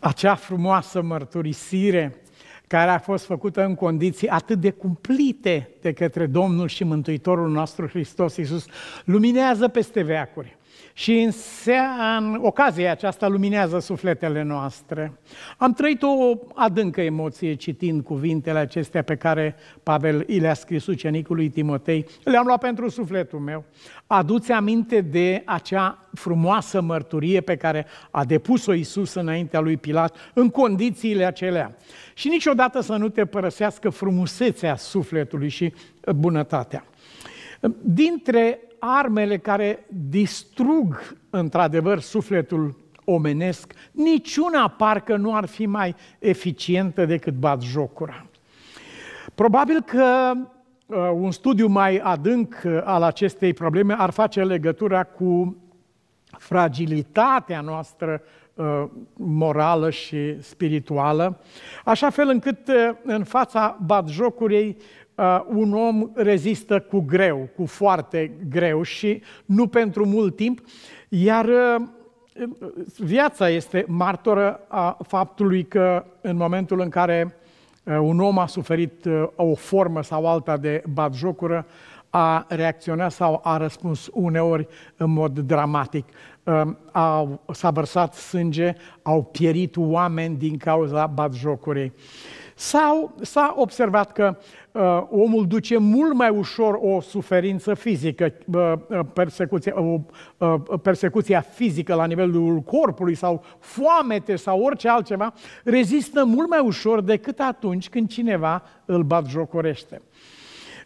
acea frumoasă mărturisire care a fost făcută în condiții atât de cumplite de către Domnul și Mântuitorul nostru Hristos Iisus, luminează peste veacuri. Și în, sea, în ocazia aceasta luminează sufletele noastre. Am trăit o adâncă emoție citind cuvintele acestea pe care Pavel i le-a scris ucenicului Timotei. Le-am luat pentru sufletul meu. Aduți aminte de acea frumoasă mărturie pe care a depus-o Isus înaintea lui Pilat în condițiile acelea. Și niciodată să nu te părăsească frumusețea sufletului și bunătatea. Dintre armele care distrug într-adevăr sufletul omenesc, niciuna parcă nu ar fi mai eficientă decât bat jocura. Probabil că uh, un studiu mai adânc uh, al acestei probleme ar face legătura cu fragilitatea noastră uh, morală și spirituală, așa fel încât în fața batjocurei Uh, un om rezistă cu greu, cu foarte greu și nu pentru mult timp, iar uh, viața este martoră a faptului că în momentul în care uh, un om a suferit o formă sau alta de batjocură, a reacționat sau a răspuns uneori în mod dramatic. Au, s-a vărsat sânge, au pierit oameni din cauza batjocurii. Sau s-a observat că uh, omul duce mult mai ușor o suferință fizică, uh, uh persecuția, uh, uh, persecuția fizică la nivelul corpului sau foamete sau orice altceva, rezistă mult mai ușor decât atunci când cineva îl batjocorește.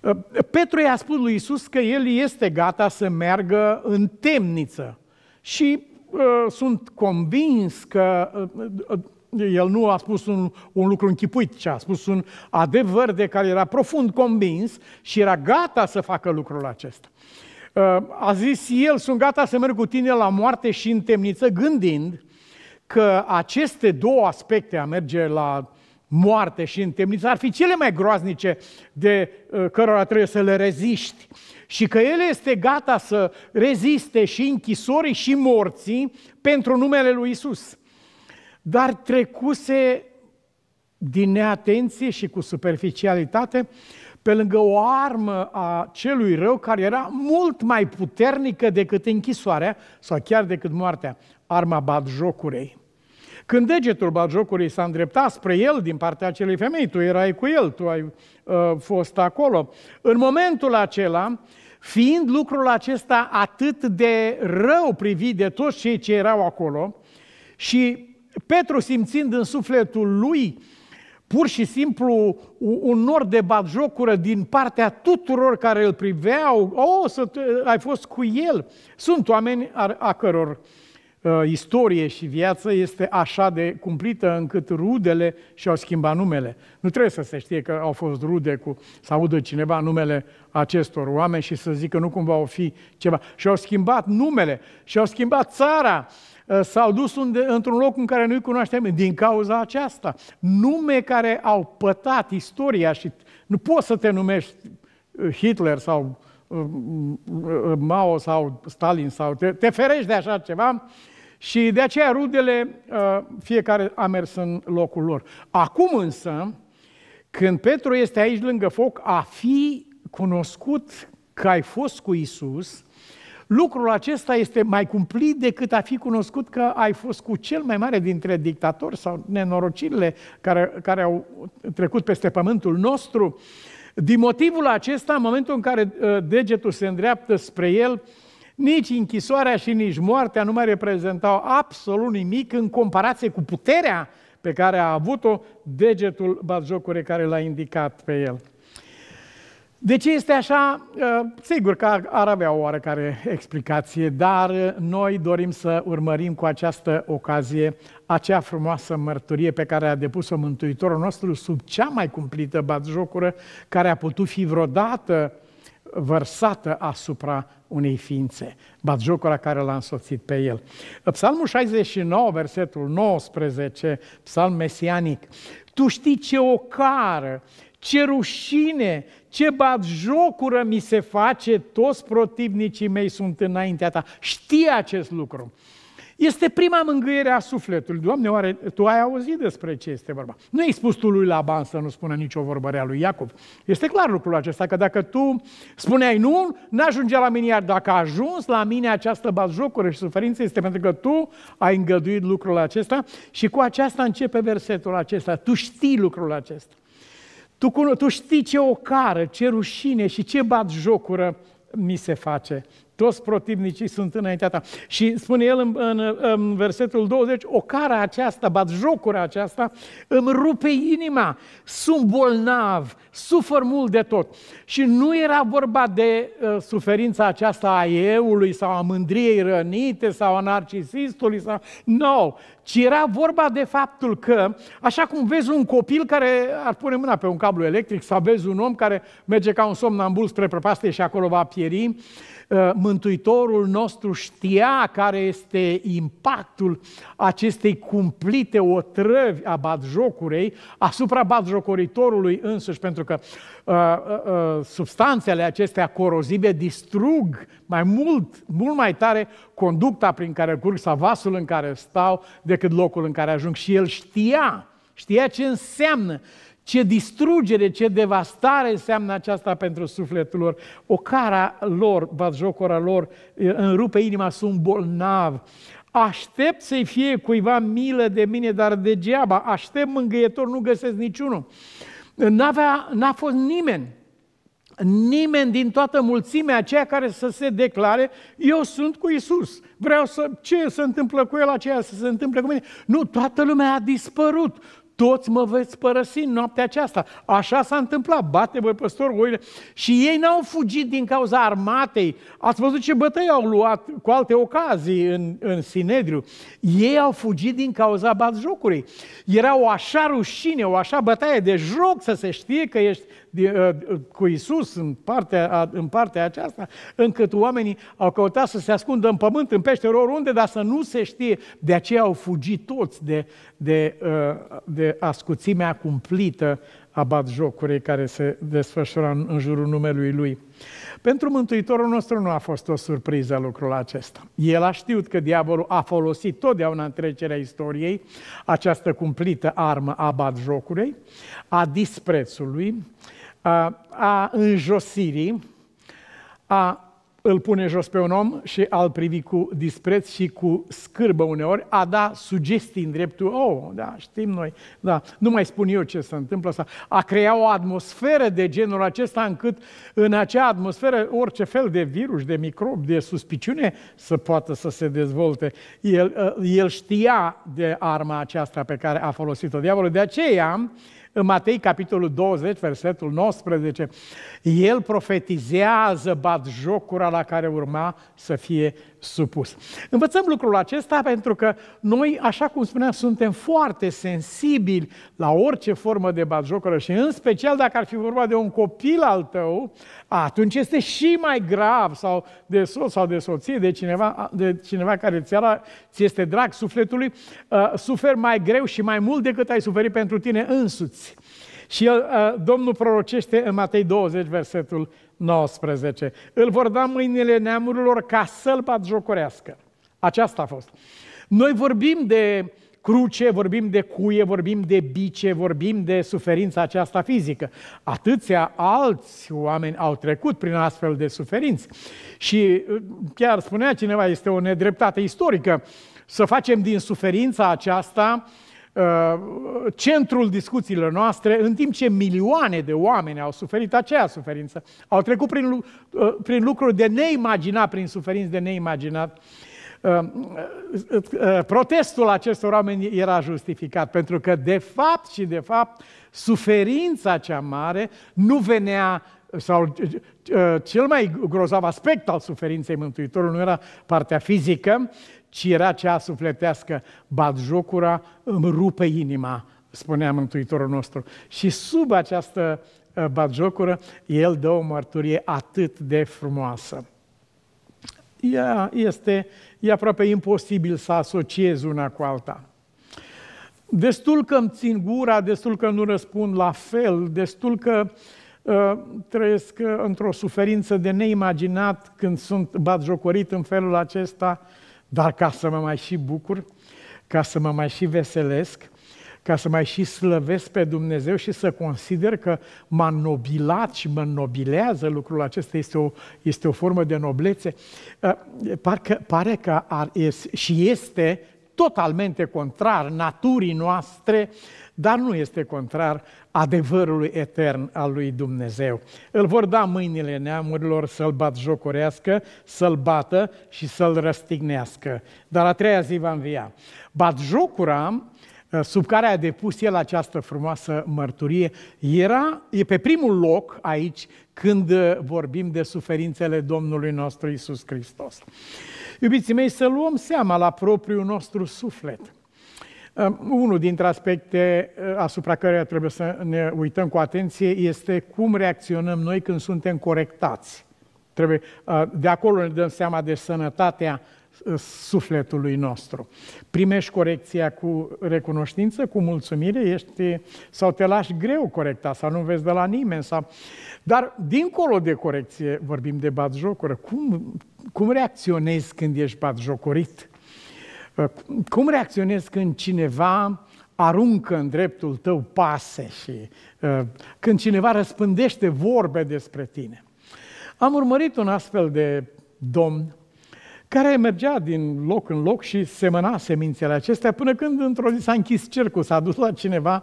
jocorește. Uh, Petru i-a spus lui Isus că el este gata să meargă în temniță și uh, sunt convins că uh, uh el nu a spus un, un lucru închipuit, ci a spus un adevăr de care era profund convins și era gata să facă lucrul acesta. Uh, a zis el, sunt gata să merg cu tine la moarte și în temniță, gândind că aceste două aspecte, a merge la moarte și în temniță, ar fi cele mai groaznice de uh, cărora trebuie să le reziști. Și că el este gata să reziste și închisorii și morții pentru numele lui Isus dar trecuse din neatenție și cu superficialitate pe lângă o armă a celui rău care era mult mai puternică decât închisoarea sau chiar decât moartea, arma batjocurei. Când degetul batjocurei s-a îndreptat spre el din partea acelei femei, tu erai cu el, tu ai uh, fost acolo, în momentul acela, fiind lucrul acesta atât de rău privit de toți cei ce erau acolo și Petru simțind în sufletul lui pur și simplu un nor de batjocură din partea tuturor care îl priveau, o, oh, să ai fost cu el. Sunt oameni a, a căror uh, istorie și viață este așa de cumplită încât rudele și-au schimbat numele. Nu trebuie să se știe că au fost rude cu, să audă cineva numele acestor oameni și să zică nu cumva o fi ceva. Și-au schimbat numele, și-au schimbat țara, uh, Eh, s-au dus unde, într-un loc în care nu-i cunoaștem din cauza aceasta. Nume care au pătat istoria și nu poți să te numești eh, Hitler sau eh, Mao sau Stalin sau te, te ferești de așa ceva și de aceea rudele fiecare a mers în locul lor. Acum însă, când Petru este aici lângă foc, a fi cunoscut că ai fost cu Isus, Lucrul acesta este mai cumplit decât a fi cunoscut că ai fost cu cel mai mare dintre dictatori sau nenorocirile care, care au trecut peste pământul nostru. Din motivul acesta, în momentul în care uh, degetul se îndreaptă spre el, nici închisoarea și nici moartea nu mai reprezentau absolut nimic în comparație cu puterea pe care a avut-o degetul batjocure care l-a indicat pe el. De ce este așa? Ă, sigur că ar avea o oarecare explicație, dar ă, noi dorim să urmărim cu această ocazie acea frumoasă mărturie pe care a depus-o Mântuitorul nostru sub cea mai cumplită batjocură care a putut fi vreodată vărsată asupra unei ființe, batjocura care l-a însoțit pe el. Psalmul 69, versetul 19, psalm mesianic, tu știi ce ocară, ce rușine, ce jocură mi se face, toți protivnicii mei sunt înaintea ta. Știe acest lucru. Este prima mângâiere a sufletului. Doamne, oare tu ai auzit despre ce este vorba? Nu ai spus tu lui Laban să nu spună nicio vorbă rea lui Iacob. Este clar lucrul acesta, că dacă tu spuneai nu, n-ajungea la mine, iar dacă a ajuns la mine această bazjocură și suferință, este pentru că tu ai îngăduit lucrul acesta și cu aceasta începe versetul acesta. Tu știi lucrul acesta. Tu, tu știi ce ocară, ce rușine și ce bat jocură mi se face toți protivnicii sunt înaintea ta. Și spune el în, în, în versetul 20, o cara aceasta, batjocura aceasta, îmi rupe inima, sunt bolnav, sufăr mult de tot. Și nu era vorba de uh, suferința aceasta a eului sau a mândriei rănite sau a narcisistului. Sau... no. ci era vorba de faptul că, așa cum vezi un copil care ar pune mâna pe un cablu electric sau vezi un om care merge ca un somnambul spre prăpastie și acolo va pieri, uh, Eh, Mântuitorul nostru știa care este impactul acestei cumplite otrăvi a batjocurei asupra batjocoritorului însuși, pentru că uh, uh, substanțele acestea corozive distrug mai mult, mult mai tare conducta prin care curg sau vasul în care stau decât locul în care ajung. Și el știa, știa ce înseamnă ce distrugere, ce devastare înseamnă aceasta pentru sufletul lor. O cara lor, batjocora lor, înrupe inima, sunt bolnav. Aștept să-i fie cuiva milă de mine, dar degeaba. Aștept mângâietor, nu găsesc niciunul. N-avea, n-a fost nimeni nimeni din toată mulțimea aceea care să se declare, eu sunt cu Isus. Vreau să, ce se întâmplă cu el, aceea să se întâmple cu mine. Nu, toată lumea a dispărut toți mă veți părăsi în noaptea aceasta. Așa s-a întâmplat, bate voi păstor oile. Și ei n-au fugit din cauza armatei. Ați văzut ce bătăi au luat cu alte ocazii în, în Sinedriu. Ei au fugit din cauza batjocului. Era o așa rușine, o așa bătaie de joc să se știe că ești Uh, cu Isus în partea, în partea aceasta, încât oamenii au căutat să se ascundă în pământ, în peșteră, oriunde, dar să nu se știe. De aceea au fugit toți de, de, uh, de ascuțimea cumplită a batjocurii care se desfășura în, în jurul numelui lui. Pentru Mântuitorul nostru nu a fost o surpriză lucrul acesta. El a știut că diavolul a folosit totdeauna în trecerea istoriei această cumplită armă a batjocurii, a disprețului, a înjosirii, a îl pune jos pe un om și al privi cu dispreț și cu scârbă uneori, a da sugestii în dreptul, oh, da, știm noi, da, nu mai spun eu ce se întâmplă asta, a crea o atmosferă de genul acesta încât în acea atmosferă orice fel de virus, de microb, de suspiciune să poată să se dezvolte. El, uh, el știa de arma aceasta pe care a folosit-o diavolul, de aceea în Matei, capitolul 20, versetul 19, el profetizează batjocura la care urma să fie supus. Învățăm lucrul acesta pentru că noi, așa cum spuneam, suntem foarte sensibili la orice formă de batjocoră și în special dacă ar fi vorba de un copil al tău, atunci este și mai grav sau de soț sau de soție, de cineva, de cineva care ți, era, ți este drag sufletului, uh, suferi mai greu și mai mult decât ai suferit pentru tine însuți. Și el, uh, Domnul prorocește în Matei 20, versetul 19. Îl vor da mâinile neamurilor ca să-l jocorească. Aceasta a fost. Noi vorbim de cruce, vorbim de cuie, vorbim de bice, vorbim de suferința aceasta fizică. Atâția alți oameni au trecut prin astfel de suferinți. Și uh, chiar spunea cineva, este o nedreptate istorică, să facem din suferința aceasta uh, Uh, centrul discuțiilor noastre, în timp ce milioane de oameni au suferit aceea suferință, au trecut prin, uh, prin lucruri de neimaginat, prin suferințe de neimaginat, uh, protestul acestor oameni era justificat, pentru că de fapt și de fapt suferința cea mare nu venea sau uh, uh, uh, cel mai grozav aspect al suferinței Mântuitorului nu era partea fizică, ci era cea sufletească. jocura, îmi rupe inima, spunea Mântuitorul nostru. Și sub această jocură, el dă o mărturie atât de frumoasă. Ea este, e aproape imposibil să asociez una cu alta. Destul că îmi țin gura, destul că nu răspund la fel, destul că uh, Ă, trăiesc ă, într-o suferință de neimaginat când sunt batjocorit în felul acesta, dar ca să mă mai și bucur, ca să mă mai și veselesc, ca să mai și slăvesc pe Dumnezeu și să consider că m-a nobilat și mă nobilează lucrul acesta, este o, este o formă de noblețe, ă, parcă, pare că ar, și este totalmente contrar naturii noastre, dar nu este contrar adevărului etern al lui Dumnezeu. Îl vor da mâinile neamurilor să-l bat jocorească, să-l bată și să-l răstignească. Dar a treia zi va învia. Bat jocura ă, sub care a depus el această frumoasă mărturie, era, e pe primul loc aici când ă, vorbim de suferințele Domnului nostru Isus Hristos. Iubiții mei, să luăm seama la propriul nostru suflet – unul dintre aspecte uh, asupra căreia trebuie să ne uităm cu atenție este cum reacționăm noi când suntem corectați. Trebuie, uh, de acolo ne dăm seama de sănătatea uh, sufletului nostru. Primești corecția cu recunoștință, cu mulțumire, ești, sau te lași greu corectat, sau nu vezi de la nimeni. Sau... Dar dincolo de corecție vorbim de batjocură. Cum, cum reacționezi când ești batjocorit? Cum reacționezi când cineva aruncă în dreptul tău pase și ă, când cineva răspândește vorbe despre tine? Am urmărit un astfel de domn care mergea din loc în loc și semăna semințele acestea, până când într-o zi s-a închis cercul, s-a dus la cineva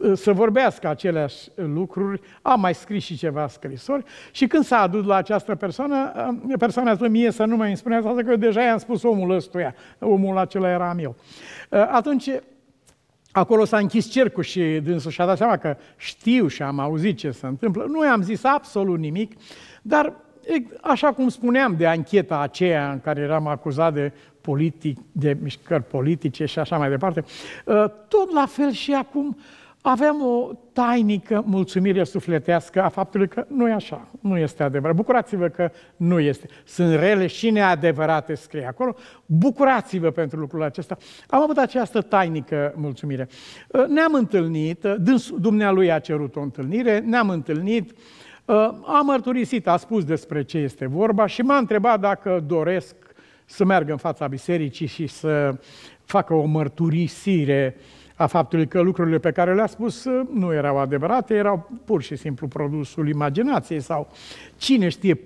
uh, să vorbească aceleași lucruri, a mai scris și ceva scrisori și când s-a adus la această persoană, persoana a zis, mie să nu mai îmi spunea asta, că eu deja i-am spus omul ăstuia, omul acela era eu. Uh, atunci, Acolo s-a închis cercul și dânsul și-a dat seama că știu și am auzit ce se întâmplă. Nu i-am zis absolut nimic, dar Așa cum spuneam de ancheta aceea în care eram acuzat de, politic, de mișcări politice și așa mai departe, ă, tot la fel și acum aveam o tainică mulțumire sufletească a faptului că nu e așa, nu este adevărat. Bucurați-vă că nu este. Sunt rele și neadevărate, scrie acolo. Bucurați-vă pentru lucrul acesta. Am avut această tainică mulțumire. Ă, ne-am întâlnit, dumnealui a cerut o întâlnire, ne-am întâlnit, uh, Ă, a mărturisit, a spus despre ce este vorba și m-a întrebat dacă doresc să meargă în fața bisericii și să facă o mărturisire a faptului că lucrurile pe care le-a spus ă, nu erau adevărate, erau pur și simplu produsul imaginației sau cine știe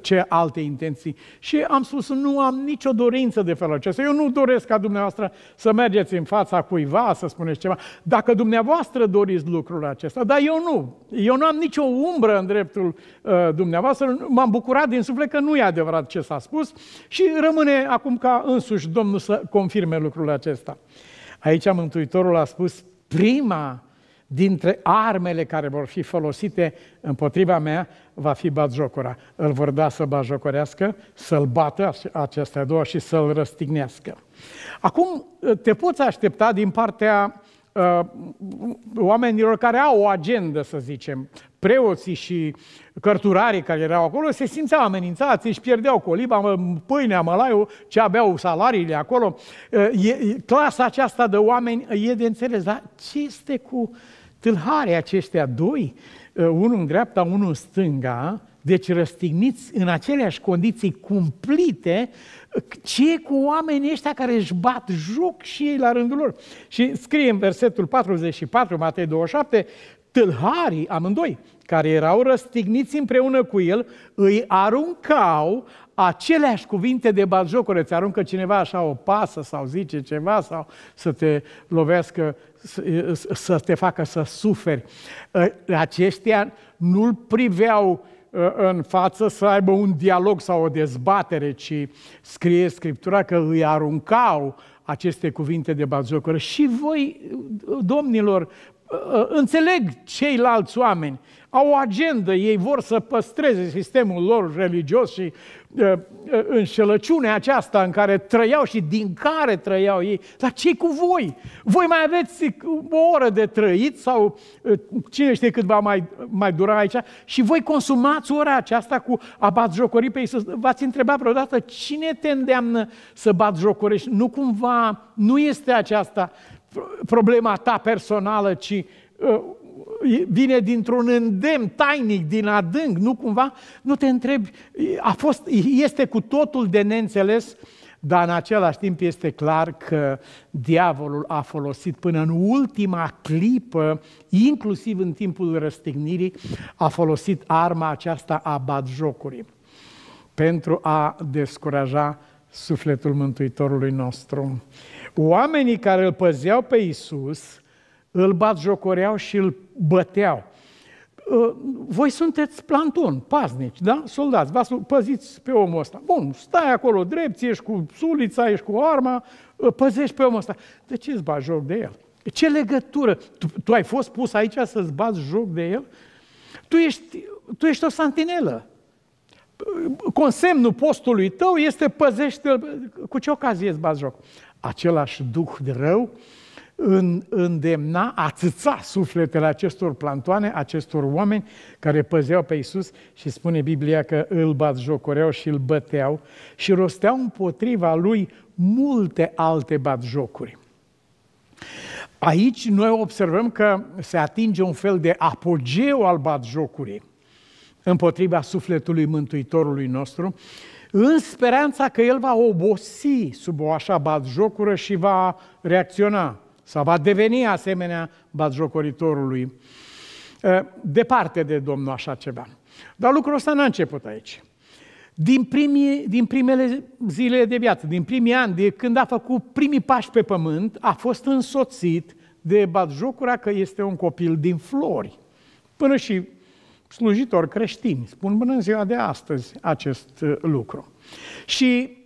ce alte intenții. Și am spus, nu am nicio dorință de felul acesta. Eu nu doresc ca dumneavoastră să mergeți în fața cuiva, să spuneți ceva. Dacă dumneavoastră doriți lucrul acesta, dar eu nu. Eu nu am nicio umbră în dreptul uh, dumneavoastră. M-am bucurat din suflet că nu e adevărat ce s-a spus și rămâne acum ca însuși Domnul să confirme lucrul acesta. Aici Mântuitorul a spus, prima dintre armele care vor fi folosite împotriva mea va fi batjocura. Îl vor da să bajocorească, să-l bată acestea două și să-l răstignească. Acum te poți aștepta din partea uh, oamenilor care au o agendă, să zicem, preoții și cărturarii care erau acolo se simțeau amenințați, își pierdeau coliba, pâinea, mălaiul, ce aveau salariile acolo. Uh, e, clasa aceasta de oameni e de înțeles, dar ce este cu uh, Tâlharii aceștia doi, ă, unul în dreapta, unul în stânga, deci răstigniți în aceleași condiții cumplite, ce cu oamenii ăștia care își bat joc și ei la rândul lor. Și scrie în versetul 44, Matei 27, tâlharii, amândoi, care erau răstigniți împreună cu el, îi aruncau aceleași cuvinte de batjocură. Îți aruncă cineva așa o pasă sau zice ceva sau să te lovească să te facă să suferi. Ă, aceștia nu-l priveau ă, în față să aibă un dialog sau o dezbatere, ci scrie Scriptura că îi aruncau aceste cuvinte de bazocură. Și voi, domnilor, ă, înțeleg ceilalți oameni, au o agendă, ei vor să păstreze sistemul lor religios și înșelăciunea aceasta în care trăiau și din care trăiau ei, dar ce cu voi? Voi mai aveți o oră de trăit sau cine știe cât va mai, mai dura aici și voi consumați ora aceasta cu a bat jocori pe ei. V-ați întrebat vreodată cine te îndeamnă să bat jocorești? Nu cumva, nu este aceasta problema ta personală, ci vine dintr-un îndemn tainic, din adânc, nu cumva, nu te întrebi, a fost, este cu totul de neînțeles, dar în același timp este clar că diavolul a folosit până în ultima clipă, inclusiv în timpul răstignirii, a folosit arma aceasta a batjocurii pentru a descuraja sufletul Mântuitorului nostru. Oamenii care îl păzeau pe Isus, îl bat jocoreau și îl băteau. Ă, voi sunteți planton, paznici, da? Soldați, vă păziți pe omul ăsta. Bun, stai acolo drept, ești cu sulița, ești cu arma, ă, păzești pe omul ăsta. De ce îți bat joc de el? Ce legătură? Tu, tu ai fost pus aici să-ți bați joc de el? Tu ești, tu ești o santinelă. Consemnul postului tău este păzește Cu ce ocazie îți bați joc? Același duh de rău în îndemna, atâța sufletele acestor plantoane, acestor oameni care păzeau pe Iisus și spune Biblia că îl bat jocoreau și îl băteau și rosteau împotriva lui multe alte bat jocuri. Aici noi observăm că se atinge un fel de apogeu al bat jocurii împotriva sufletului Mântuitorului nostru, în speranța că el va obosi sub o așa bat jocură și va reacționa sau va deveni asemenea batjocoritorului. Departe de Domnul așa ceva. Dar lucrul ăsta n-a început aici. Din, primii, din primele zile de viață, din primii ani, de când a făcut primii pași pe pământ, a fost însoțit de batjocura că este un copil din flori. Până și slujitori creștini spun până în ziua de astăzi acest lucru. Și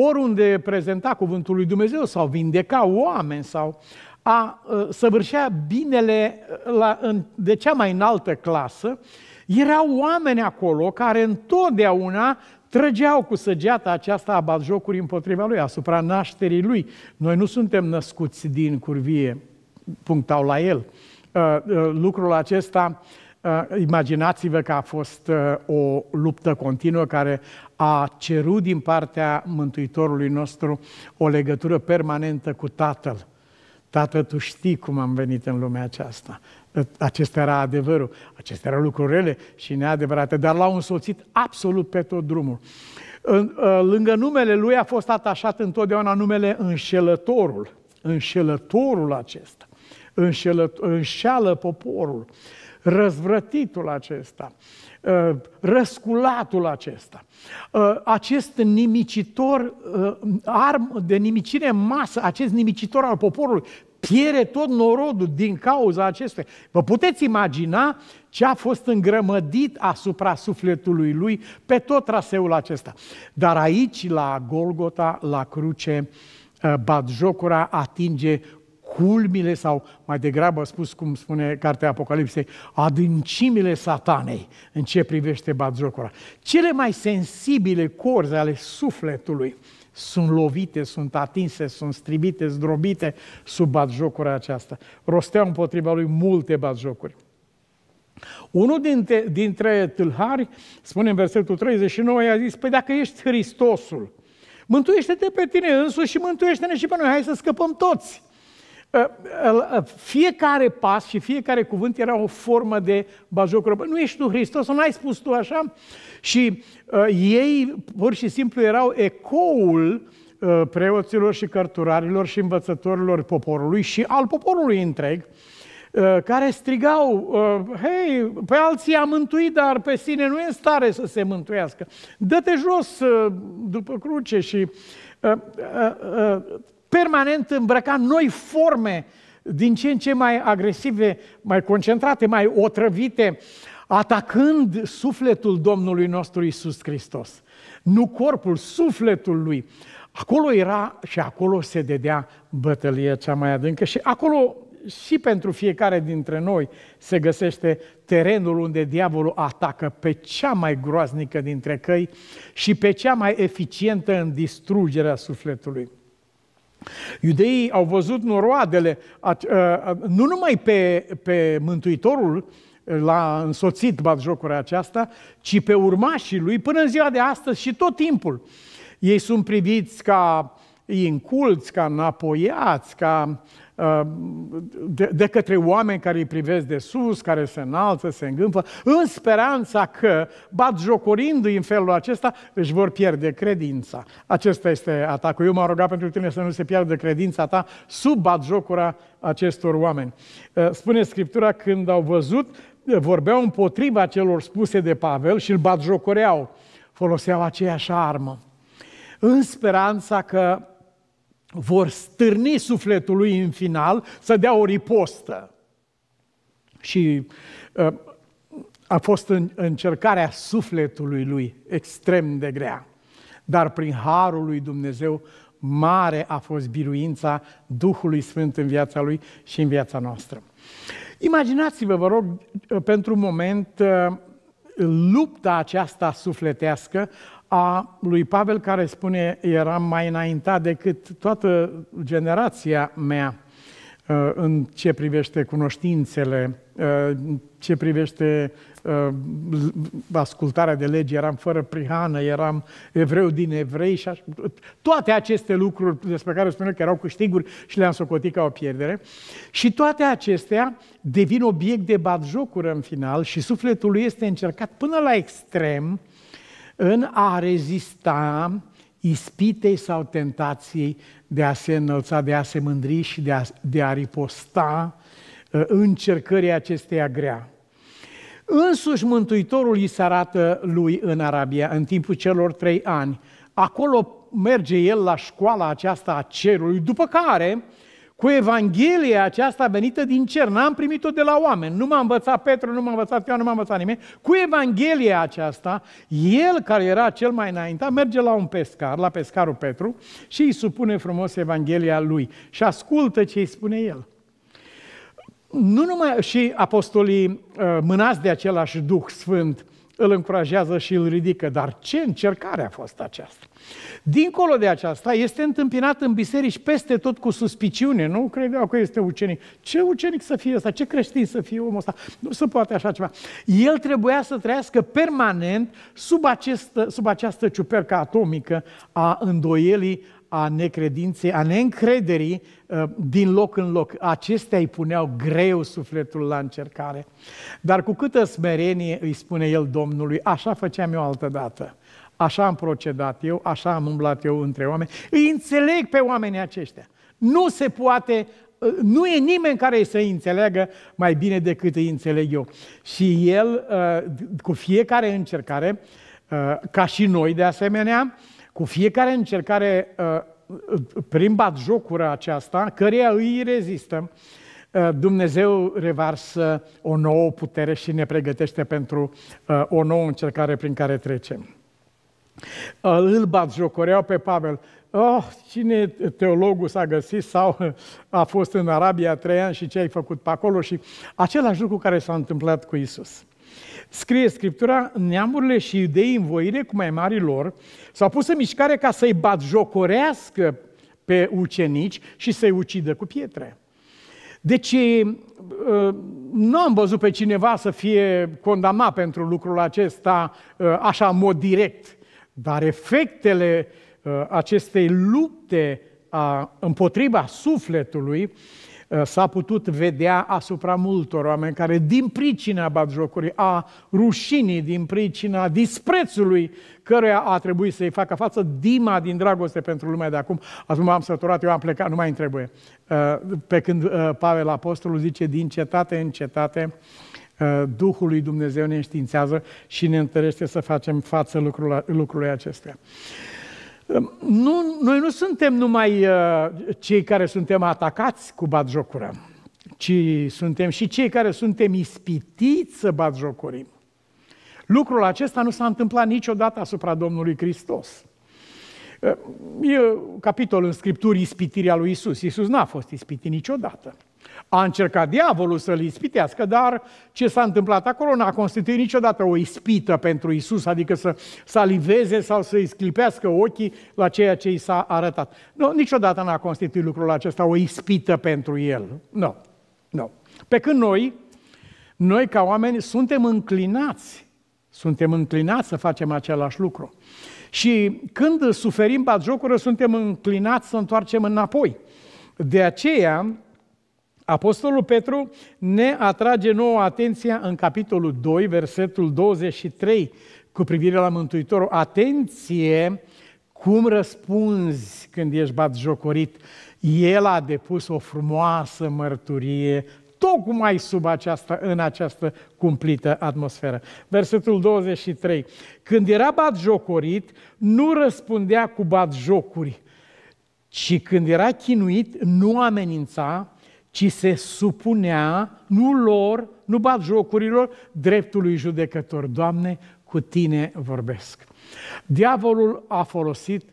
oriunde prezenta cuvântul lui Dumnezeu sau vindeca oameni sau a ă, săvârșea binele ă, la, în, de cea mai înaltă clasă, erau oameni acolo care întotdeauna trăgeau cu săgeata aceasta a batjocuri împotriva lui, asupra nașterii lui. Noi nu suntem născuți din curvie, punctau la el. Ă, lucrul acesta, imaginați-vă că a fost o luptă continuă care a cerut din partea Mântuitorului nostru o legătură permanentă cu Tatăl. Tată, tu știi cum am venit în lumea aceasta. Acesta era adevărul, acestea erau lucrurile și neadevărate, dar l-au însoțit absolut pe tot drumul. Ă, lângă numele lui a fost atașat întotdeauna numele înșelătorul, înșelătorul acesta, înșelă, înșeală poporul, răzvrătitul acesta. Uh, răsculatul acesta, uh, acest nimicitor, uh, arm de nimicire în masă, acest nimicitor al poporului, piere tot norodul din cauza acestuia. Vă puteți imagina ce a fost îngrămădit asupra sufletului lui pe tot traseul acesta. Dar aici, la Golgota, la cruce, Batjocura atinge culmile sau mai degrabă spus cum spune cartea Apocalipsei, adâncimile satanei în ce privește batjocura. Cele mai sensibile corzi ale sufletului sunt lovite, sunt atinse, sunt stribite, zdrobite sub batjocura aceasta. Rosteau împotriva lui multe batjocuri. Unul dintre, dintre tâlhari, spune în versetul 39, i-a zis, păi dacă ești Hristosul, mântuiește-te pe tine însuși și mântuiește-ne și pe noi, hai să scăpăm toți. Ă, ă, ă, fiecare pas și fiecare cuvânt era o formă de bajocoră. Nu ești tu Hristos, nu ai spus tu așa? Și uh, ei pur și simplu erau ecoul uh, preoților și cărturarilor și învățătorilor poporului și al poporului întreg, uh, care strigau, uh, hei, pe alții a mântuit, dar pe sine nu e în stare să se mântuiască. Dă-te jos uh, după cruce și permanent îmbrăca noi forme din ce în ce mai agresive, mai concentrate, mai otrăvite, atacând sufletul Domnului nostru Isus Hristos. Nu corpul, sufletul lui. Acolo era și acolo se dedea bătălia cea mai adâncă și acolo și pentru fiecare dintre noi se găsește terenul unde diavolul atacă pe cea mai groaznică dintre căi și pe cea mai eficientă în distrugerea sufletului. Iudeii au văzut noroadele, ă, ă, nu numai pe, pe Mântuitorul ă, l-a însoțit batjocurea aceasta, ci pe urmașii lui până în ziua de astăzi și tot timpul. Ei sunt priviți ca inculți, ca înapoiați, ca Uh, de, de către oameni care îi privesc de sus, care se înalță, se îngâmpă, în speranța că, batjocorindu-i în felul acesta, își vor pierde credința. Acesta este atacul. Eu m-am rugat pentru tine să nu se pierdă credința ta sub jocura acestor oameni. Uh, spune Scriptura, când au văzut, vorbeau împotriva celor spuse de Pavel și îl jocoreau. Foloseau aceeași armă. În speranța că vor stârni sufletul lui în final să dea o ripostă. Și uh, a fost încercarea sufletului lui extrem de grea. Dar prin harul lui Dumnezeu, mare a fost biruința Duhului Sfânt în viața lui și în viața noastră. Imaginați-vă, vă rog, uh, pentru un moment, uh, lupta aceasta sufletească a lui Pavel care spune era mai înaintat decât toată generația mea uh, în ce privește cunoștințele, uh, ce privește uh, ascultarea de legi, eram fără prihană, eram evreu din evrei și așa. toate aceste lucruri despre care spune că erau câștiguri și le-am socotit ca o pierdere. Și toate acestea devin obiect de batjocură în final și sufletul lui este încercat până la extrem uh, în a rezista ispitei sau tentației de a se înălța, de a se mândri și de a, de a riposta uh, încercării acesteia grea. Însuși Mântuitorul îi se arată lui în Arabia, în timpul celor trei ani. Acolo merge el la școala aceasta a cerului, după care cu Evanghelia aceasta venită din cer. N-am primit-o de la oameni. Nu m-a învățat Petru, nu m-a învățat Ioan, nu m-a învățat nimeni. Cu Evanghelia aceasta, el care era cel mai înaintat, merge la un pescar, la pescarul Petru, și îi supune frumos Evanghelia lui și ascultă ce îi spune el. Nu numai și apostolii uh, mânați de același Duh Sfânt îl încurajează și îl ridică. Dar ce încercare a fost aceasta? Dincolo de aceasta, este întâmpinat în biserici peste tot cu suspiciune. Nu credeau că este ucenic. Ce ucenic să fie ăsta? Ce creștin să fie omul ăsta? Nu se poate așa ceva. El trebuia să trăiască permanent sub, acest, sub această ciupercă atomică a îndoielii, a necredinței, a neîncrederii ă, din loc în loc. Acestea îi puneau greu sufletul la încercare. Dar cu câtă smerenie îi spune el Domnului, așa făceam eu altă dată. Așa am procedat eu, așa am umblat eu între oameni. Îi înțeleg pe oamenii aceștia. Nu se poate ă, nu e nimeni care să îi înțeleagă mai bine decât îi înțeleg eu. Și el, ă, cu fiecare încercare, ca și noi de asemenea, cu fiecare încercare uh, prin jocura aceasta, căreia îi rezistăm, uh, Dumnezeu revarsă o nouă putere și ne pregătește pentru uh, o nouă încercare prin care trecem. Îl jocoreau pe Pavel. Oh, cine teologul s-a găsit sau a fost în Arabia trei ani și ce ai făcut pe acolo? Și același lucru care s-a întâmplat cu Isus. Scrie Scriptura, neamurile și iudeii în voire cu mai mari lor s-au pus în mișcare ca să-i batjocorească pe ucenici și să-i ucidă cu pietre. Deci ă, nu am văzut pe cineva să fie condamnat pentru lucrul acesta ă, așa în mod direct, dar efectele ă, acestei lupte a, împotriva sufletului Eh, s-a putut vedea asupra multor oameni care din pricina batjocurii, a rușinii, din pricina disprețului căruia a trebuit să-i facă față Dima din dragoste pentru lumea de acum. Acum am săturat, eu am plecat, nu mai întrebuie. Eh, pe când eh, Pavel Apostolul zice, din cetate în cetate, Duhul lui Dumnezeu ne înștiințează și ne întărește să facem față lucrurile acestea. Nu, noi nu suntem numai uh, cei care suntem atacați cu batjocură, ci suntem și cei care suntem ispitiți să batjocurim. Lucrul acesta nu s-a întâmplat niciodată asupra Domnului Hristos. Uh, e capitol în Scripturi ispitirea lui Isus. Isus n-a fost ispitit niciodată. A încercat diavolul să-l ispitească, dar ce s-a întâmplat acolo n-a constituit niciodată o ispită pentru Isus, adică să saliveze sau să-i sclipească ochii la ceea ce i s-a arătat. Nu, niciodată n-a constituit lucrul acesta o ispită pentru el. Nu, mhm. no, nu. No. Pe când noi, noi ca oameni suntem înclinați, suntem înclinați să facem același lucru. Și când suferim batjocură, suntem înclinați să întoarcem înapoi. De aceea, Apostolul Petru ne atrage nouă atenția în capitolul 2, versetul 23, cu privire la Mântuitorul. Atenție cum răspunzi când ești jocorit. El a depus o frumoasă mărturie tocmai sub această, în această cumplită atmosferă. Versetul 23. Când era jocorit, nu răspundea cu jocuri, ci când era chinuit, nu amenința, ci se supunea nu lor, nu bat jocurilor, dreptului judecător. Doamne, cu tine vorbesc. Diavolul a folosit,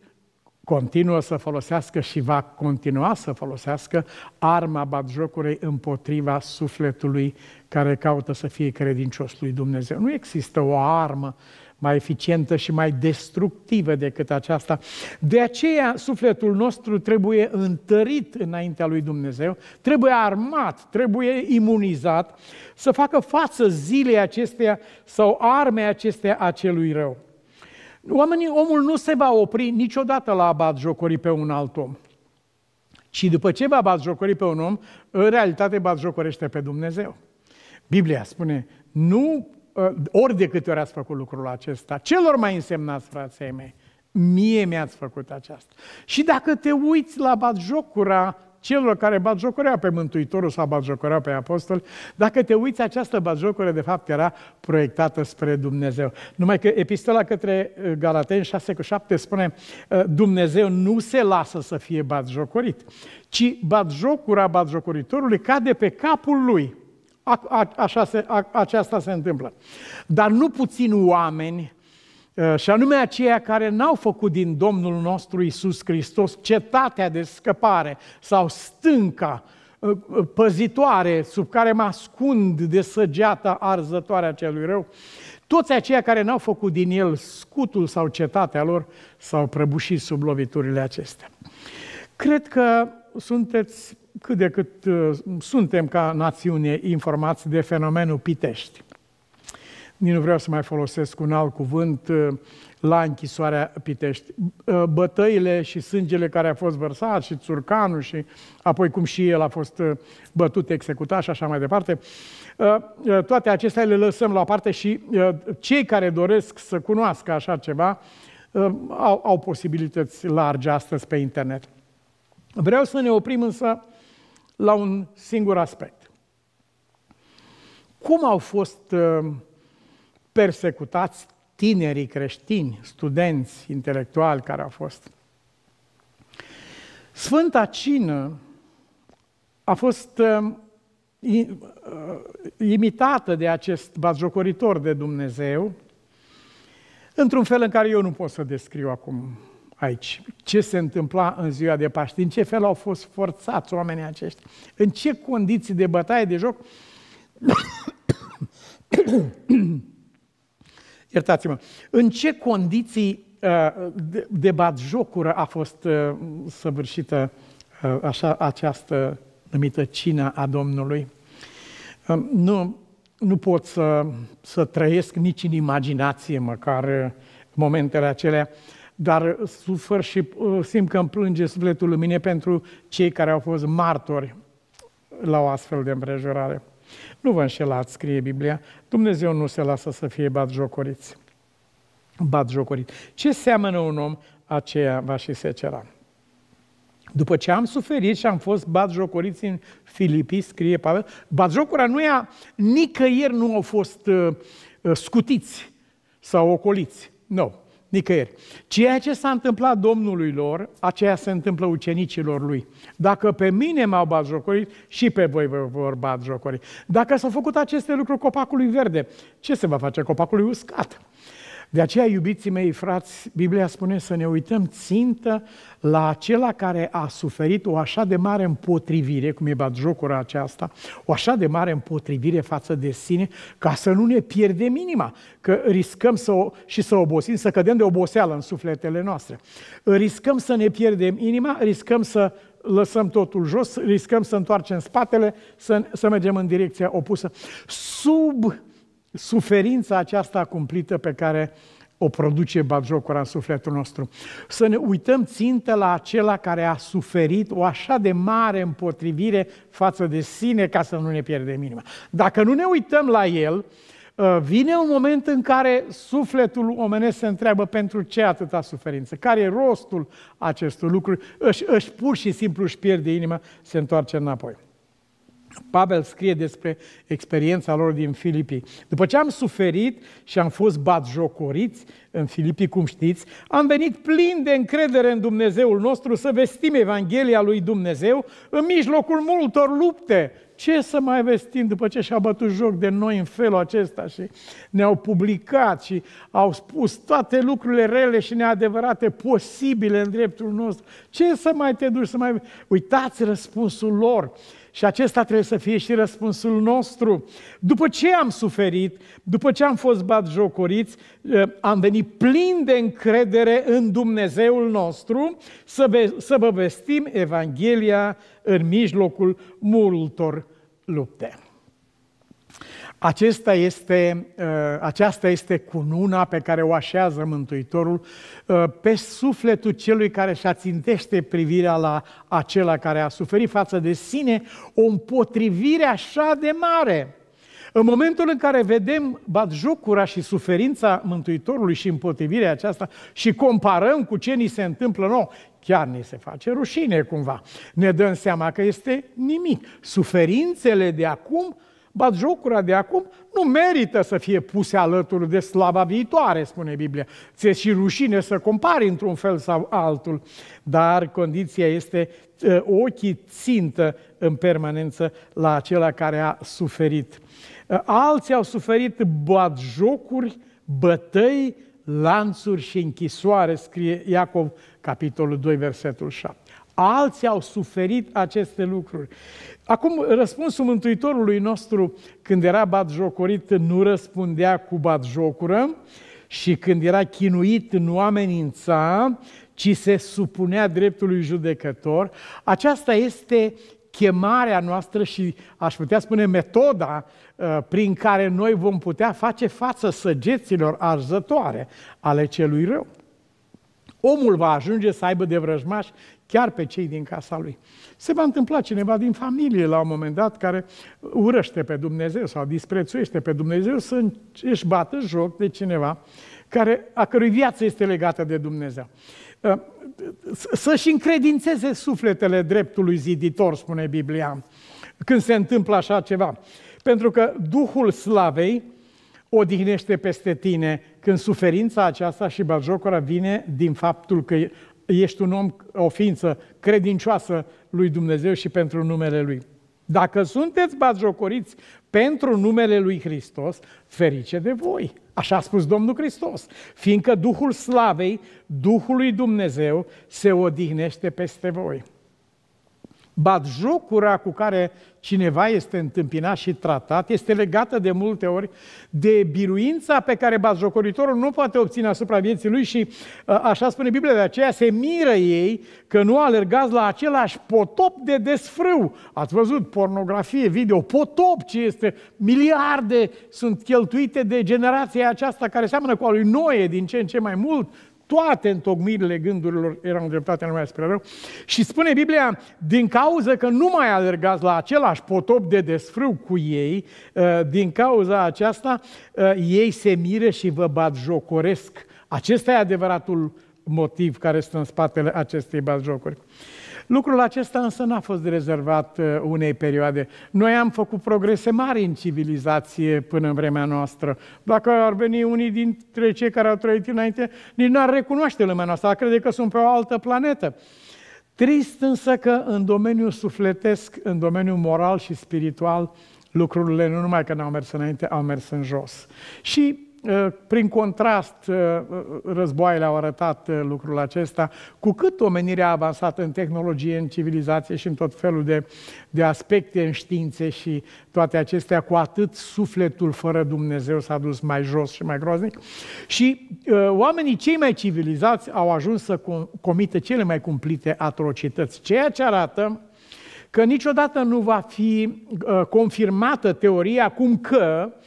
continuă să folosească și va continua să folosească arma batjocurei împotriva sufletului care caută să fie credincios lui Dumnezeu. Nu există o armă mai eficientă și mai destructivă decât aceasta. De aceea, sufletul nostru trebuie întărit înaintea lui Dumnezeu, trebuie armat, trebuie imunizat să facă față zilei acesteia sau armei acesteia a celui rău. Oamenii, omul nu se va opri niciodată la a jocorii pe un alt om. Și după ce va bat jocorii pe un om, în realitate bat jocorește pe Dumnezeu. Biblia spune, nu Ă, ori de câte ori ați făcut lucrul acesta, celor mai însemnați, frații mei, mie mi-ați făcut aceasta. Și dacă te uiți la batjocura celor care batjocoreau pe Mântuitorul sau batjocoreau pe Apostol, dacă te uiți, această batjocură de fapt era proiectată spre Dumnezeu. Numai că epistola către ă, Galateni 6 cu 7 spune ă, Dumnezeu nu se lasă să fie batjocorit, ci batjocura batjocoritorului cade pe capul lui. A, a, așa se, a, aceasta se întâmplă. Dar nu puțin oameni, ă, și anume aceia care n-au făcut din Domnul nostru Isus Hristos cetatea de scăpare sau stânca ă, ă, păzitoare sub care mă ascund de săgeata arzătoare a celui rău, toți aceia care n-au făcut din el scutul sau cetatea lor s-au prăbușit sub loviturile acestea. Cred că sunteți cât de cât uh, suntem ca națiune informați de fenomenul Pitești. Nici nu vreau să mai folosesc un alt cuvânt uh, la închisoarea Pitești. Uh, bătăile și sângele care a fost vărsat și țurcanul și apoi cum și el a fost bătut, executat și așa mai departe, toate acestea le lăsăm la parte și cei care doresc să cunoască așa ceva au, au posibilități largi astăzi pe internet. Vreau să ne oprim însă la un singur aspect. Cum au fost uh, persecutați tinerii creștini, studenți, intelectuali care au fost? Sfânta Cină a fost uh, uh, imitată de acest bazjocoritor de Dumnezeu, într-un fel în care eu nu pot să descriu acum aici. Ce se întâmpla în ziua de Paște? În ce fel au fost forțați oamenii aceștia? În ce condiții de bătaie de joc? Iertați-mă. În ce condiții uh, de, bat jocură a fost uh, săvârșită uh, așa, această numită cina a Domnului? Um, nu, nu pot să, să trăiesc nici în imaginație măcar momentele acelea dar sufăr și uh, simt că îmi plânge sufletul în mine pentru cei care au fost martori la o astfel de împrejurare. Nu vă înșelați, scrie Biblia, Dumnezeu nu se lasă să fie Bat jocorit. Ce seamănă un om, aceea va și secera. După ce am suferit și am fost jocoriți în Filipii, scrie Pavel, jocura nu ea, nicăieri nu au fost uh, scutiți sau ocoliți. Nu. No. Nicăieri. Ceea ce s-a întâmplat Domnului lor, aceea se întâmplă ucenicilor lui. Dacă pe mine m-au batjocorit, și pe voi vă vor batjocori. Dacă s-au făcut aceste lucruri copacului verde, ce se va face copacului uscat? De aceea, iubiții mei frați, Biblia spune să ne uităm țintă la acela care a suferit o așa de mare împotrivire, cum e jocura aceasta, o așa de mare împotrivire față de sine, ca să nu ne pierdem inima, că riscăm să o, și să obosim, să cădem de oboseală în sufletele noastre. Riscăm să ne pierdem inima, riscăm să lăsăm totul jos, riscăm să întoarcem spatele, să, să mergem în direcția opusă. Sub suferința aceasta cumplită pe care o produce batjocura în sufletul nostru. Să ne uităm țintă la acela care a suferit o așa de mare împotrivire față de sine ca să nu ne pierdem inima. Dacă nu ne uităm la el, ă, vine un moment în care sufletul omenesc se întreabă pentru ce atâta suferință, care e rostul acestor lucruri, își, își pur și simplu își pierde inima, se întoarce înapoi. Pavel scrie despre experiența lor din Filipii. După ce am suferit și am fost batjocoriți în Filipii, cum știți, am venit plin de încredere în Dumnezeul nostru să vestim Evanghelia lui Dumnezeu în mijlocul multor lupte. Ce să mai vestim după ce și-a bătut joc de noi în felul acesta și ne-au publicat și au spus toate lucrurile rele și neadevărate posibile în dreptul nostru? Ce să mai te duci să mai... Uitați răspunsul lor. Și acesta trebuie să fie și răspunsul nostru. După ce am suferit, după ce am fost jocoriți, eh, am venit plin de încredere în Dumnezeul nostru să, ve- să vă vestim Evanghelia în mijlocul multor lupte. Acesta este, uh, aceasta este cununa pe care o așează Mântuitorul uh, pe sufletul celui care și ațintește privirea la acela care a suferit față de sine o împotrivire așa de mare. În momentul în care vedem batjocura și suferința Mântuitorului și împotrivirea aceasta și comparăm cu ce ni se întâmplă nouă, chiar ni se face rușine cumva. Ne dăm seama că este nimic. Suferințele de acum jocura de acum nu merită să fie puse alături de slava viitoare, spune Biblia. Ți-e și rușine să compari într-un fel sau altul, dar condiția este ă, ochii țintă în permanență la acela care a suferit. Ă, alții au suferit jocuri, bătăi, lanțuri și închisoare, scrie Iacov, capitolul 2, versetul 7. Alții au suferit aceste lucruri. Acum, răspunsul Mântuitorului nostru, când era jocorit, nu răspundea cu jocură și când era chinuit, nu amenința, ci se supunea dreptului judecător. Aceasta este chemarea noastră și, aș putea spune, metoda uh, prin care noi vom putea face față săgeților arzătoare ale celui rău. Omul va ajunge să aibă de vrăjmași chiar pe cei din casa lui. Se va întâmpla cineva din familie la un moment dat care urăște pe Dumnezeu sau disprețuiește pe Dumnezeu să își bată joc de cineva care, a cărui viață este legată de Dumnezeu. Uh, să-și încredințeze sufletele dreptului ziditor, spune Biblia, când se întâmplă așa ceva. Pentru că Duhul Slavei odihnește peste tine când suferința aceasta și baljocora vine din faptul că ești un om, o ființă credincioasă lui Dumnezeu și pentru numele Lui. Dacă sunteți batjocoriți pentru numele Lui Hristos, ferice de voi! Așa a spus Domnul Hristos, fiindcă Duhul Slavei, Duhul lui Dumnezeu, se odihnește peste voi. jocura cu care cineva este întâmpinat și tratat, este legată de multe ori de biruința pe care bazjocoritorul nu poate obține asupra vieții lui și uh, așa spune Biblia, de aceea se miră ei că nu alergați la același potop de desfrâu. Ați văzut pornografie, video, potop ce este, miliarde sunt cheltuite de generația aceasta care seamănă cu a lui Noe din ce în ce mai mult, toate întocmirile gândurilor erau îndreptate numai spre rău. Și spune Biblia, din cauza că nu mai alergați la același potop de desfrâu cu ei, uh, din cauza aceasta uh, ei se mire și vă bat jocoresc. Acesta e adevăratul motiv care stă în spatele acestei batjocuri. jocuri. Lucrul acesta însă n-a fost rezervat uh, unei perioade. Noi am făcut progrese mari în civilizație până în vremea noastră. Dacă ar veni unii dintre cei care au trăit înainte, nici n-ar recunoaște lumea noastră, ar crede că sunt pe o altă planetă. Trist însă că în domeniul sufletesc, în domeniul moral și spiritual, lucrurile nu numai că n-au mers înainte, au mers în jos. Și Eh, prin contrast, eh, eh, războaiele au arătat lucrul acesta. Cu cât omenirea a avansat în tehnologie, în civilizație și în tot felul de, de aspecte în științe și toate acestea, cu atât sufletul fără Dumnezeu s-a dus mai jos și mai groaznic. Și oamenii cei mai civilizați au ajuns să comită cele mai cumplite atrocități, ceea ce arată că niciodată nu va fi confirmată teoria cum că uh,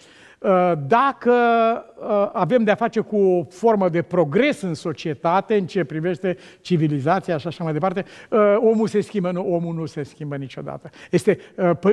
Uh, dacă uh, avem de-a face cu o formă de progres în societate, în ce privește civilizația și așa mai departe, uh, omul se schimbă, nu, omul nu se schimbă niciodată. Este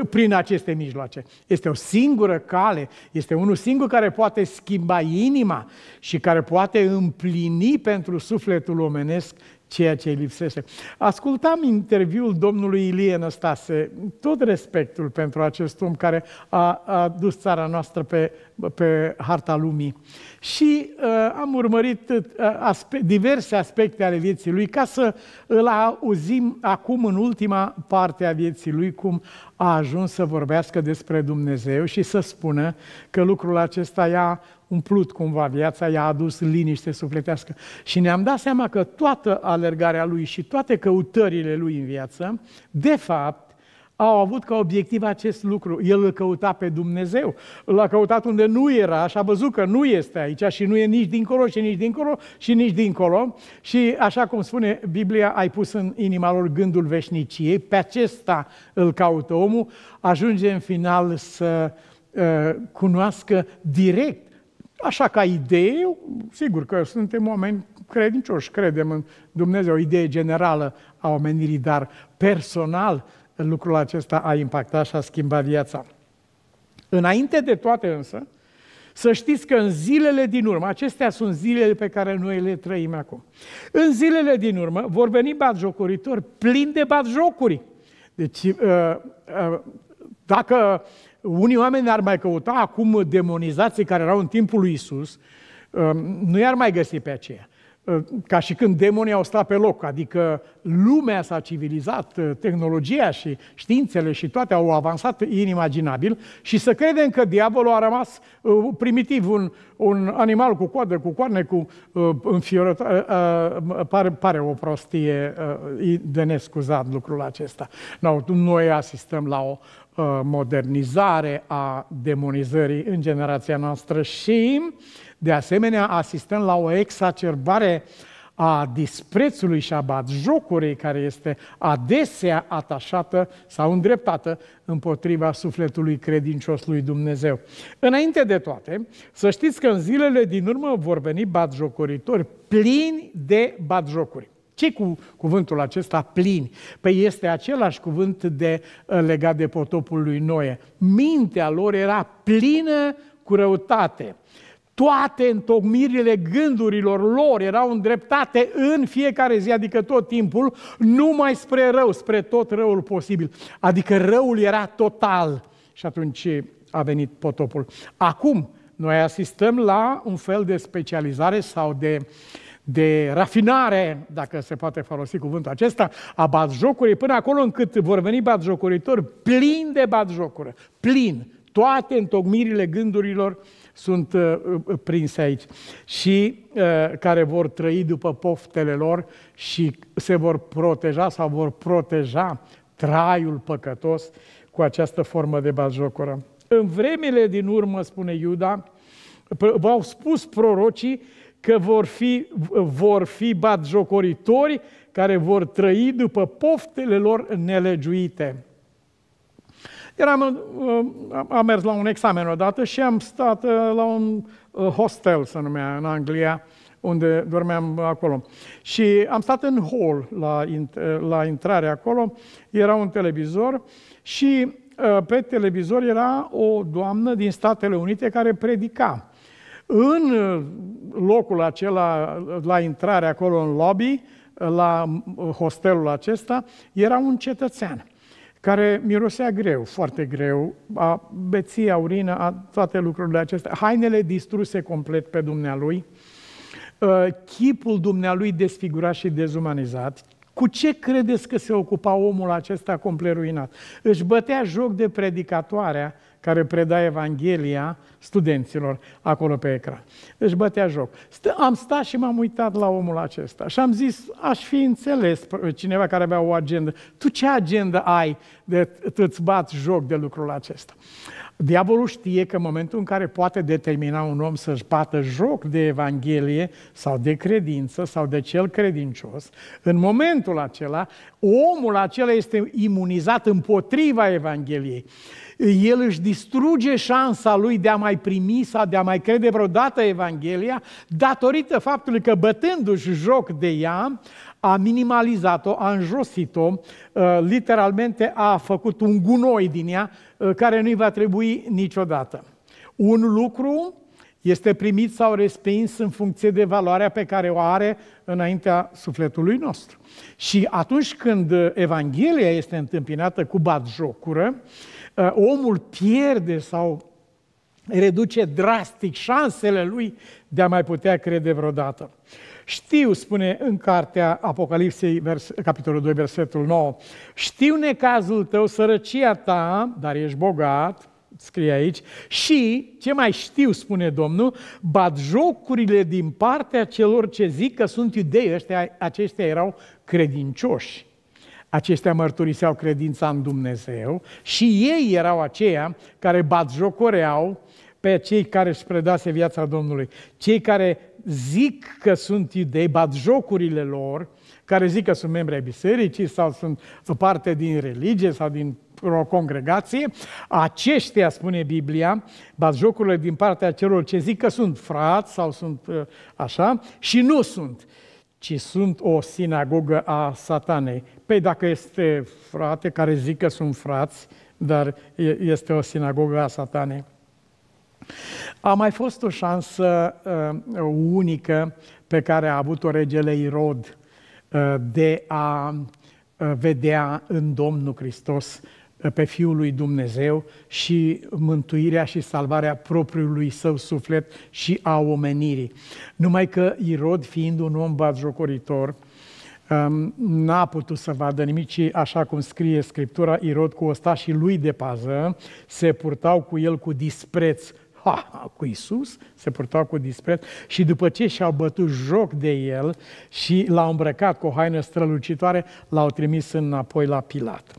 prin aceste mijloace. Este o singură cale, este unul singur care poate schimba inima și care poate împlini pentru sufletul omenesc ceea ce îi lipsește. Ascultam interviul domnului Ilie Năstase, tot respectul pentru acest om care a, a dus țara noastră pe, pe harta lumii. Și uh, am urmărit uh, aspe- diverse aspecte ale vieții lui ca să îl auzim acum în ultima parte a vieții lui cum a ajuns să vorbească despre Dumnezeu și să spună că lucrul acesta i-a umplut cumva viața, i-a adus liniște sufletească. Și ne-am dat seama că toată alergarea lui și toate căutările lui în viață, de fapt, au avut ca obiectiv acest lucru. El îl căuta pe Dumnezeu, l-a căutat unde nu era și a văzut că nu este aici și nu e nici dincolo și nici dincolo și nici dincolo. Și așa cum spune Biblia, ai pus în inima lor gândul veșniciei, pe acesta îl caută omul, ajunge în final să uh, cunoască direct Așa ca idee, sigur că suntem oameni credincioși, credem în Dumnezeu, o idee generală a omenirii, dar personal lucrul acesta a impactat și a schimbat viața. Înainte de toate însă, să știți că în zilele din urmă, acestea sunt zilele pe care noi le trăim acum, în zilele din urmă vor veni batjocoritori plini de batjocuri. Deci, uh, uh, dacă unii oameni ar mai căuta acum demonizații care erau în timpul lui Isus, um, nu i-ar mai găsi pe aceea. Uh, ca și când demonii au stat pe loc, adică lumea s-a civilizat, uh, tehnologia și științele și toate au avansat inimaginabil și să credem că diavolul a rămas uh, primitiv, un, un animal cu coadă, cu coarne, cu înfiorătoare, pare, pare o prostie de nescuzat lucrul acesta. No, noi asistăm la o, Uh, modernizare a demonizării în generația noastră și, de asemenea, asistăm la o exacerbare a disprețului și a batjocurii care este adesea atașată sau îndreptată împotriva sufletului credincios lui Dumnezeu. Înainte de toate, să știți că în zilele din urmă vor veni batjocoritori plini de batjocuri ce cu cuvântul acesta plin? Păi este același cuvânt de, uh, legat de potopul lui Noe. Mintea lor era plină cu răutate. Toate întocmirile gândurilor lor erau îndreptate în fiecare zi, adică tot timpul, numai spre rău, spre tot răul posibil. Adică răul era total. Și atunci a venit potopul. Acum, noi asistăm la un fel de specializare sau de uh, de rafinare, dacă se poate folosi cuvântul acesta, a batjocurii, până acolo încât vor veni batjocuritori plini de batjocură, plin. Toate întocmirile gândurilor sunt uh, uh, prinse aici și uh, care vor trăi după poftele lor și se vor proteja sau vor proteja traiul păcătos cu această formă de batjocură. În vremele din urmă, spune Iuda, v-au spus prorocii că vor fi, vor fi batjocoritori care vor trăi după poftele lor nelegiuite. Eram, uh, am mers la un examen odată și am stat uh, la un uh, hostel, să numea, în Anglia, unde dormeam acolo. Și am stat în hall la, la intrare acolo, era un televizor și pe televizor era o doamnă din Statele Unite care predica. În uh, locul acela, la intrare acolo în lobby, la uh, hostelul acesta, era un cetățean care mirosea greu, foarte greu, a beții, a urină, a toate lucrurile acestea, hainele distruse complet pe dumnealui, uh, chipul dumnealui desfigurat și dezumanizat, cu ce credeți că se ocupa omul acesta complet ruinat? Își bătea joc de predicatoarea care preda Evanghelia studenților acolo pe ecran. Deci bătea joc. Am stat și m-am uitat la omul acesta și am zis, aș fi înțeles cineva care avea o agendă. Tu ce agendă ai de îți bați joc de lucrul acesta? Diavolul știe că în momentul în care poate determina un om să-și bată joc de Evanghelie sau de credință sau de cel credincios, în momentul acela, omul acela este imunizat împotriva Evangheliei. El își distruge șansa lui de a mai primi sau de a mai crede vreodată Evanghelia datorită faptului că bătându-și joc de ea, a minimalizat-o, a înjosit-o, uh, literalmente a făcut un gunoi din ea uh, care nu-i va trebui niciodată. Un lucru este primit sau respins în funcție de valoarea pe care o are înaintea sufletului nostru. Și atunci când Evanghelia este întâmpinată cu batjocură, uh, omul pierde sau reduce drastic șansele lui de a mai putea crede vreodată. Știu, spune în cartea Apocalipsei, vers, capitolul 2, versetul 9, știu necazul tău, sărăcia ta, dar ești bogat, scrie aici, și, ce mai știu, spune Domnul, bat jocurile din partea celor ce zic că sunt iudei, ăștia, aceștia erau credincioși. Aceștia mărturiseau credința în Dumnezeu și ei erau aceia care bat jocoreau pe cei care își predase viața Domnului, cei care zic că sunt iudei, jocurile lor, care zic că sunt membri ai bisericii sau sunt parte din religie sau din o congregație, aceștia, spune Biblia, jocurile din partea celor ce zic că sunt frați sau sunt uh, așa, și nu sunt, ci sunt o sinagogă a satanei. Păi dacă este frate care zic că sunt frați, dar este o sinagogă a satanei. A mai fost o șansă uh, unică pe care a avut-o regele Irod uh, de a uh, vedea în Domnul Hristos uh, pe Fiul lui Dumnezeu și mântuirea și salvarea propriului său suflet și a omenirii. Numai că Irod, fiind un om batjocoritor, um, n-a putut să vadă nimic, ci așa cum scrie Scriptura, Irod cu ostașii lui de pază se purtau cu el cu dispreț ha, cu Isus, se purtau cu dispreț și după ce și-au bătut joc de el și l-au îmbrăcat cu o haină strălucitoare, l-au trimis înapoi la Pilat.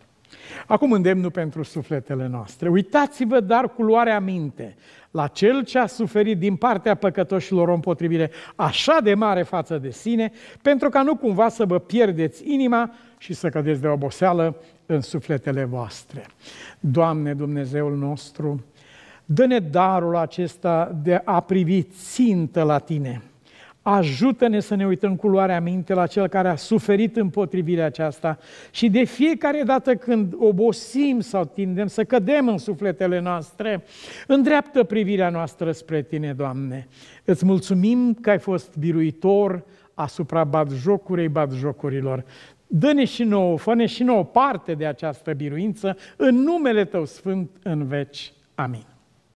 Acum îndemnul pentru sufletele noastre. Uitați-vă dar cu luarea minte la cel ce a suferit din partea păcătoșilor o împotrivire așa de mare față de sine, pentru ca nu cumva să vă pierdeți inima și să cădeți de oboseală în sufletele voastre. Doamne Dumnezeul nostru, Dă-ne darul acesta de a privi țintă la tine. Ajută-ne să ne uităm cu luarea minte la cel care a suferit împotrivirea aceasta și de fiecare dată când obosim sau tindem să cădem în sufletele noastre, îndreaptă privirea noastră spre Tine, Doamne. Îți mulțumim că ai fost biruitor asupra batjocurei batjocurilor. Dă-ne și nouă, fă-ne și nouă parte de această biruință în numele Tău Sfânt în veci. Amin.